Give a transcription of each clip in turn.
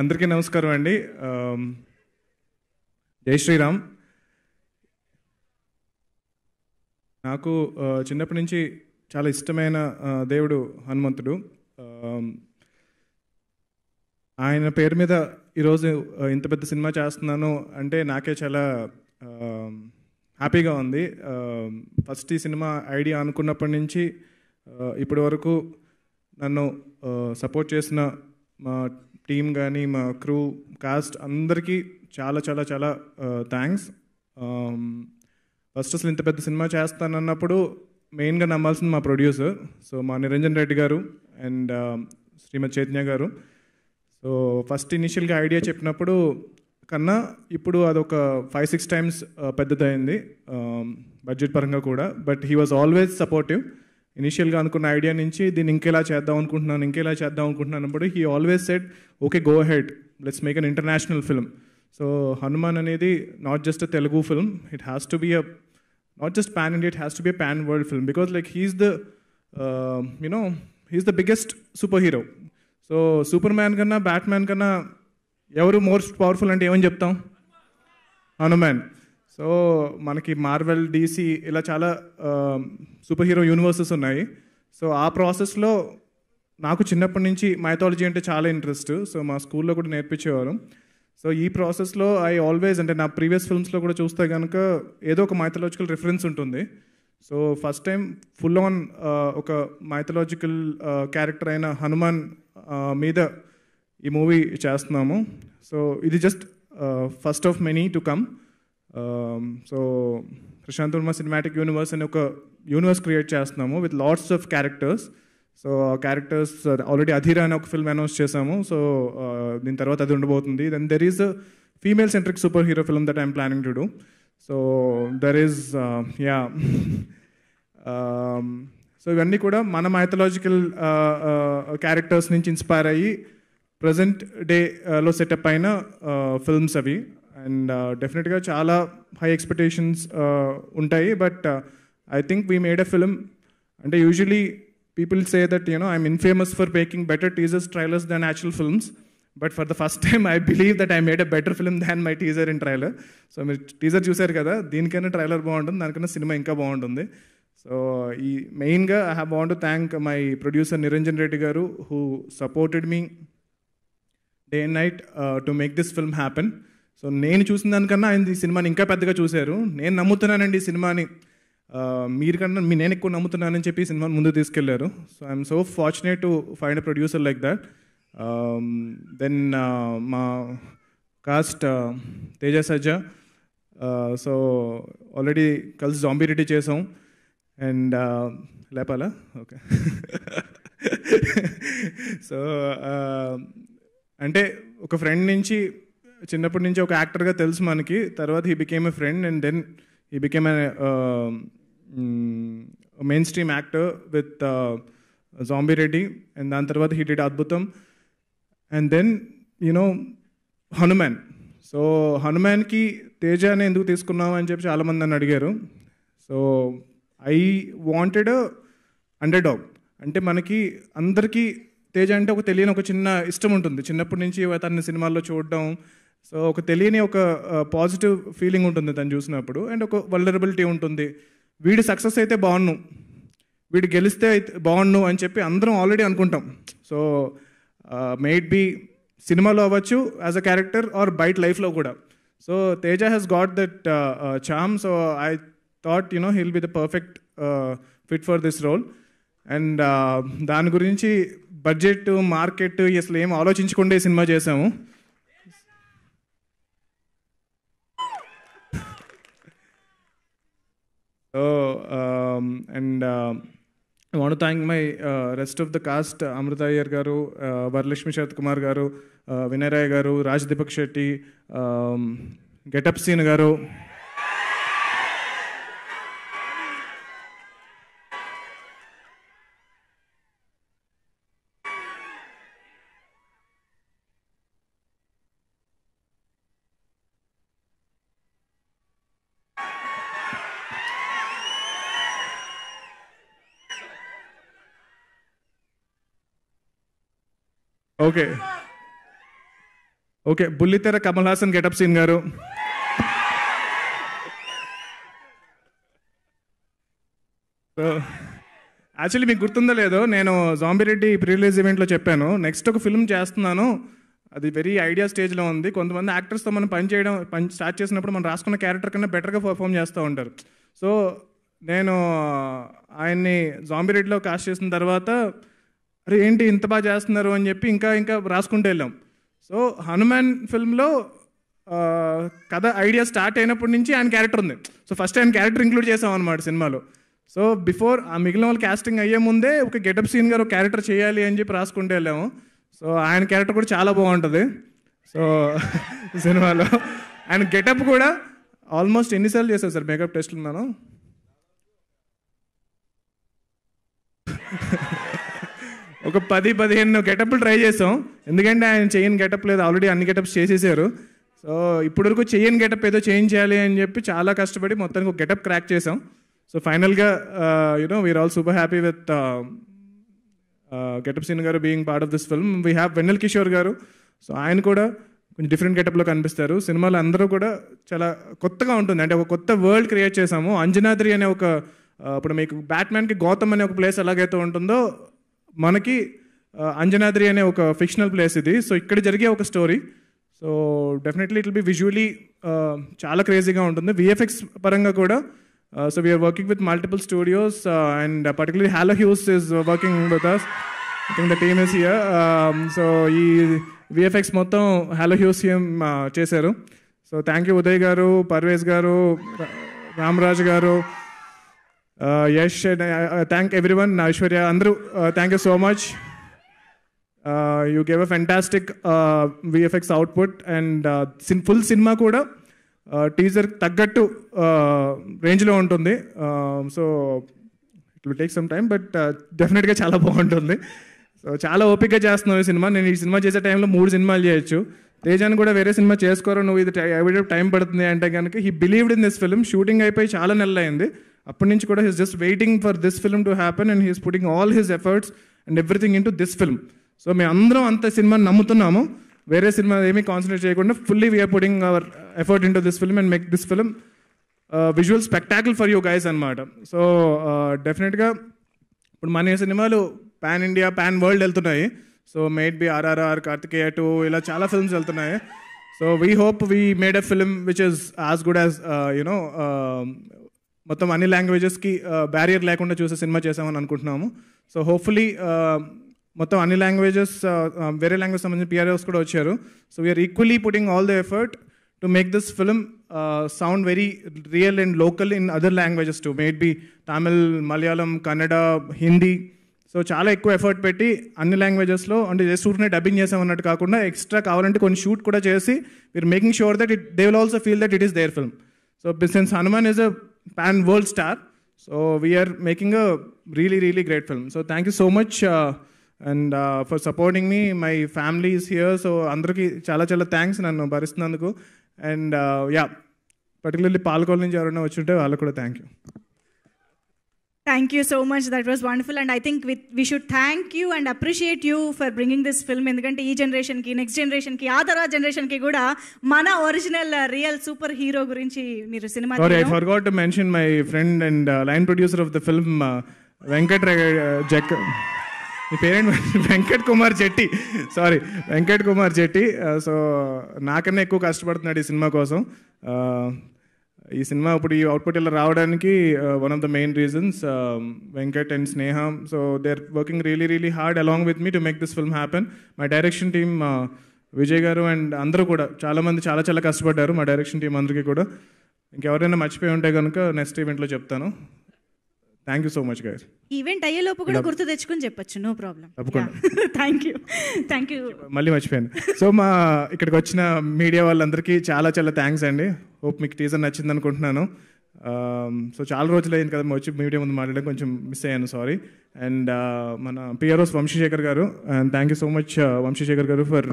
అందరికీ నమస్కారం అండి జై శ్రీరామ్ నాకు చిన్నప్పటి నుంచి చాలా ఇష్టమైన దేవుడు హనుమంతుడు ఆయన పేరు మీద ఈరోజు ఇంత పెద్ద సినిమా చేస్తున్నాను అంటే నాకే చాలా హ్యాపీగా ఉంది ఫస్ట్ ఈ సినిమా ఐడియా అనుకున్నప్పటి నుంచి ఇప్పటి వరకు నన్ను సపోర్ట్ చేసిన మా టీం కానీ మా క్రూ కాస్ట్ అందరికీ చాలా చాలా చాలా థ్యాంక్స్ ఫస్ట్ అసలు ఇంత పెద్ద సినిమా చేస్తానన్నప్పుడు మెయిన్గా నమ్మాల్సింది మా ప్రొడ్యూసర్ సో మా నిరంజన్ రెడ్డి గారు అండ్ శ్రీమతి చైతన్య గారు సో ఫస్ట్ ఇనిషియల్గా ఐడియా చెప్పినప్పుడు కన్నా ఇప్పుడు అదొక ఫైవ్ సిక్స్ టైమ్స్ పెద్దదైంది బడ్జెట్ పరంగా కూడా but he was always supportive ఇనిషియల్గా అనుకున్న ఐడియా నుంచి దీన్ని ఇంకెలా చేద్దాం అనుకుంటున్నాను ఇంకెలా చేద్దాం అనుకుంటున్నాను అప్పుడు he always said okay go ahead let's make an international film so Hanuman అనేది not just a Telugu film it has to be a not just pan India it has to be a pan world film because like he's the you know he's the biggest superhero so Superman కన్నా Batman కన్నా ఎవరు most powerful అంటే ఏమని చెప్తాం Hanuman so మనకి Marvel DC ఇలా చాలా super hero universes ఉన్నాయి సో ఆ ప్రాసెస్లో నాకు చిన్నప్పటి నుంచి మైథాలజీ అంటే చాలా ఇంట్రెస్ట్ సో మా స్కూల్లో కూడా నేర్పించేవారు సో ఈ ప్రాసెస్లో ఐ ఆల్వేస్ అంటే నా ప్రీవియస్ ఫిల్మ్స్లో కూడా చూస్తే కనుక ఏదో ఒక మైథలాజికల్ రిఫరెన్స్ ఉంటుంది so first time full on ఒక మైథలాజికల్ క్యారెక్టర్ అయిన హనుమాన్ మీద ఈ మూవీ చేస్తున్నాము సో ఇది just first of many to come so Prashanth Varma cinematic universe అని ఒక యూనివర్స్ క్రియేట్ చేస్తున్నాము with lots of characters so ఆ క్యారెక్టర్స్ ఆల్రెడీ అధీరా అనే ఒక ఫిల్మ్ అనౌన్స్ చేసాము సో దీని తర్వాత అది ఉండబోతుంది then there is female centric super hero film that I'm planning to do so there is yeah so ఇవన్నీ కూడా మన మైథలాజికల్ క్యారెక్టర్స్ uh, uh, నుంచి ఇన్స్పైర్ అయ్యి ప్రజెంట్ డేలో సెటప్ అయిన ఫిల్మ్స్ uh, అవి అండ్ డెఫినెట్గా uh, చాలా హై ఎక్స్పెక్టేషన్స్ uh, ఉంటాయి but I think we made a film అంటే usually people say that you know I'm famous for making better teasers trailers than actual films but for the first time I believe that I made a better film than my teaser in trailer so మీరు teaser చూశారు కదా దీనికైనా trailer బాగుంటుంది దానికన్నా cinema ఇంకా బాగుంటుంది so ఈ మెయిన్గా I have want to thank my producer Niranjan Reddy garu who supported me day and night to make this film happen so నేను చూసిన దానికన్నా ఆయన ఈ సినిమాని ఇంకా పెద్దగా చూశారు నేను నమ్ముతున్నానండి ఈ సినిమాని మీరు కన్నా మీ నేను ఎక్కువ నమ్ముతున్నానని చెప్పి సినిమాని ముందు తీసుకెళ్లారు so I'm so fortunate to find a producer like that then మా cast Teja Sajja so already కలిసి జాంబీ రెడ్డి చేసాం అండ్ లేపాలా ఓకే సో అంటే ఒక ఫ్రెండ్ నుంచి చిన్నప్పటి నుంచి ఒక యాక్టర్గా తెలుసు మనకి తర్వాత he became a friend and then he became mainstream actor with zombie Reddy and దాని తర్వాత he did Adbhutham and then you know Hanuman so హనుమాన్కి తేజ అని ఎందుకు తీసుకున్నావు అని చెప్పి చాలామంది నన్ను అడిగారు so I wanted underdog అంటే మనకి అందరికీ తేజ అంటే ఒక తెలియని ఒక చిన్న ఇష్టం ఉంటుంది చిన్నప్పటి నుంచి తన సినిమాల్లో చూడడం సో ఒక తెలియని ఒక పాజిటివ్ ఫీలింగ్ ఉంటుంది తను చూసినప్పుడు అండ్ ఒక వలరబిలిటీ ఉంటుంది వీడు సక్సెస్ అయితే బాగుండు వీడు గెలిస్తే అయితే బాగుండు అని చెప్పి అందరం ఆల్రెడీ అనుకుంటాం సో మేడ్ బి సినిమాలో అవ్వచ్చు యాజ్ అ క్యారెక్టర్ ఆర్ బయట లైఫ్లో కూడా so Teja has got that charm so I thought you know he'll be the perfect fit for this role and దాని గురించి బడ్జెట్ మార్కెట్ అసలు ఏం ఆలోచించకుండా సినిమా చేసాము so and I want thank my rest of the cast Amritha Iyer garu Varalakshmi Sarath Kumar garu Vinay Rai garu Raj Deepak Shetty Getup Srinu garu okay okay బుల్లితెర Kamal Haasan Getup Srinu garu actually మీకు గుర్తుందో లేదో నేను జాంబిరెడ్డి ప్రీలీజ్ ఈవెంట్లో చెప్పాను నెక్స్ట్ ఒక ఫిల్మ్ చేస్తున్నాను అది వెరీ ఐడియా స్టేజ్లో ఉంది కొంతమంది యాక్టర్స్తో మనం పని చేయడం పని స్టార్ట్ చేసినప్పుడు మనం రాసుకున్న క్యారెక్టర్ కన్నా బెటర్గా పర్ఫామ్ చేస్తూ ఉంటారు సో నేను ఆయన్ని జాంబిరెడ్డిలో కాస్ట్ చేసిన తర్వాత అరే ఏంటి ఇంత బాగా చేస్తున్నారు అని చెప్పి ఇంకా ఇంకా రాసుకుంటూ వెళ్ళాం సో హనుమాన్ ఫిల్మ్లో కథ ఐడియా స్టార్ట్ అయినప్పటి నుంచి ఆయన క్యారెక్టర్ ఉంది సో ఫస్ట్ ఆయన క్యారెక్టర్ ఇంక్లూడ్ చేసాం అనమాట సినిమాలో సో బిఫోర్ ఆ మిగిలిన వాళ్ళు క్యాస్టింగ్ అయ్యే ముందే ఒక గెటప్ సీన్ గారు ఒక క్యారెక్టర్ చేయాలి అని చెప్పి రాసుకుంటూ వెళ్ళాము సో ఆయన క్యారెక్టర్ కూడా చాలా బాగుంటుంది సో సినిమాలో ఆయన గెటప్ కూడా ఆల్మోస్ట్ ఎన్నిసార్లు చేశారు సార్ మేకప్ టెస్ట్లు మనం ఒక పది పదిహేను గెటప్లు ట్రై చేసాం ఎందుకంటే ఆయన చేయని గెటప్ లేదు ఆల్రెడీ అన్ని గెటప్స్ చేసేసారు సో ఇప్పుడు వరకు చేయని గెటప్ ఏదో చేంజ్ చేయాలి అని చెప్పి చాలా కష్టపడి మొత్తానికి ఒక గెటప్ క్రాక్ చేసాం సో ఫైనల్గా you know we're all super happy with Getup Srinu garu being part of this film we have Vennela Kishore garu so ఆయన కూడా కొంచెం డిఫరెంట్ గెటప్లో కనిపిస్తారు సినిమాలు అందరూ కూడా చాలా కొత్తగా ఉంటుంది అంటే ఒక కొత్త వరల్డ్ క్రియేట్ చేసాము అంజనాద్రి అనే ఒక ఇప్పుడు మీకు బ్యాట్మ్యాన్కి గౌతమ్ అనే ఒక ప్లేస్ ఎలాగైతే ఉంటుందో మనకి అంజనాద్రి అనే ఒక ఫిక్షనల్ ప్లేస్ ఇది సో ఇక్కడ జరిగే ఒక story so definitely it be visually చాలా క్రేజీగా ఉంటుంది విఎఫ్ఎక్స్ పరంగా కూడా so we're working with multiple studios and particularly Halo Hues is working with us think the team is here so ఈ విఎఫ్ఎక్స్ మొత్తం హ్యాలో హ్యూస్ చేశారు so thank you Uday garu Parvez garu Ramaraju garu Yash thank everyone Aishwarya అందరూ thank you so much you gave a fantastic VFX output and సిన్ full cinema కూడా teaser uh, తగ్గట్టు రేంజ్లో uh, ఉంటుంది so it will take some time but డెఫినెట్గా చాలా బాగుంటుంది సో చాలా ఓపికగా చేస్తున్నావు ఈ సినిమా నేను ఈ సినిమా చేసే టైంలో మూడు సినిమాలు చేయొచ్చు తేజాన్ని కూడా వేరే సినిమా చేసుకోరు నువ్వు ఇది టైం పడుతుంది అంటే కనుక he believed in this film shooting అయిపోయి చాలా నెలలు అయింది అప్పటి నుంచి కూడా he's just waiting for this film to happen and he's putting all his efforts and everything into this film so మేము అందరం అంత సినిమాని నమ్ముతున్నాము వేరే సినిమా ఏమీ కాన్సన్ట్రేట్ చేయకుండా fully we're putting our effort into this film and make this film visual spectacle for you guys అనమాట so డెఫినెట్గా ఇప్పుడు మన సినిమాలు పాన్ ఇండియా పాన్ వరల్డ్ వెళ్తున్నాయి so maybe RRR Karthikeya two ఇలా చాలా ఫిల్మ్స్ వెళ్తున్నాయి so we hope we made a film which is as good as you know మొత్తం అన్ని లాంగ్వేజెస్కి బ్యారియర్ లేకుండా చూసే సినిమా చేసామని అనుకుంటున్నాము సో హోప్ఫుల్లీ మొత్తం అన్ని లాంగ్వేజెస్ వేరే లాంగ్వేజ్ సంబంధించిన పిఆర్ఎస్ కూడా వచ్చారు so we're equally putting all the effort to make this film sound very real and local in other languages to maybe Tamil Malayalam Kannada Hindi so చాలా ఎక్కువ ఎఫర్ట్ పెట్టి అన్ని లాంగ్వేజెస్లో అంటే జస్ట్ ఊరినే డబ్బింగ్ చేసామన్నట్టు కాకుండా ఎక్స్ట్రా కావాలంటే కొన్ని షూట్ కూడా చేసి we're making sure that it they will also feel that it is their film so since Hanuman is a pan world star. So we are making a really, really great film. So thank you so much uh, and uh, for supporting me. My family is here. So అందరికీ చాలా చాలా thanks నన్ను భరిస్తున్నందుకు and yeah particularly Palakol నుంచి ఎవరైనా వచ్చి ఉంటే వాళ్ళకు కూడా thank you thank you so much that was wonderful and I think with we should thank you and appreciate you for bringing this film ఎందుకంటే ఈ జనరేషన్కి నెక్స్ట్ జనరేషన్కి ఆ తర్వాత జనరేషన్కి కూడా మన ఒరిజినల్ రియల్ సూపర్ హీరో గురించి మీరు సినిమా forgot mention my friend and line producer of the film Venkat జక్ మీ parent Venkat Kumar Jetty sorry Venkat Kumar Jetty so నాకన్నా ఎక్కువ కష్టపడుతున్నాడు ఈ సినిమా కోసం uh, ఈ సినిమా ఇప్పుడు ఈ అవుట్పుట్ ఇలా రావడానికి one of the main reasons Venkat and Sneha so they are working really really hard along with me to make this film happen my direction team Vijay garu and అందరూ కూడా చాలామంది చాలా చాలా కష్టపడ్డారు మా డైరెక్షన్ టీం అందరికీ కూడా ఇంకెవరైనా మర్చిపోయి ఉంటే కనుక నెక్స్ట్ ఈవెంట్లో చెప్తాను thank you so much guys event లోపు కూడా గుర్తు తెచ్చుకొని చెప్పొచ్చు నో ప్రాబ్లం తప్పకుండా థ్యాంక్ యూ థ్యాంక్ యూ మళ్ళీ మర్చిపోయాను సో మా ఇక్కడికి వచ్చిన మీడియా వాళ్ళందరికీ చాలా చాలా థ్యాంక్స్ అండి హోప్ మీకు టీజర్ నచ్చింది అనుకుంటున్నాను సో um, చాలా రోజులు అయింది కదా వచ్చి మీడియా ముందు మాట్లాడడం కొంచెం మిస్ అయ్యాను సారీ అండ్ uh, మన PROs Vamshi Shekar garu and thank you so much Vamshi Shekar garu for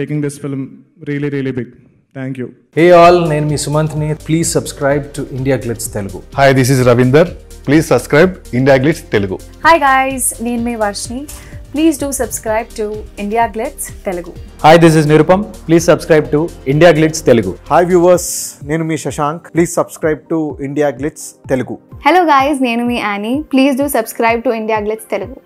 taking this film really really big thank you hey all నేను మీ సుమంత్ని please subscribe to IndiaGlitz Telugu hi this is Ravinder please subscribe IndiaGlitz Telugu hi guys నేను మీ Varshini please do subscribe to IndiaGlitz Telugu hi this is Nirupam please subscribe to IndiaGlitz Telugu hi viewers నేను మీ Shashank please subscribe to IndiaGlitz Telugu hello guys నేను మీ Annie please do subscribe to IndiaGlitz Telugu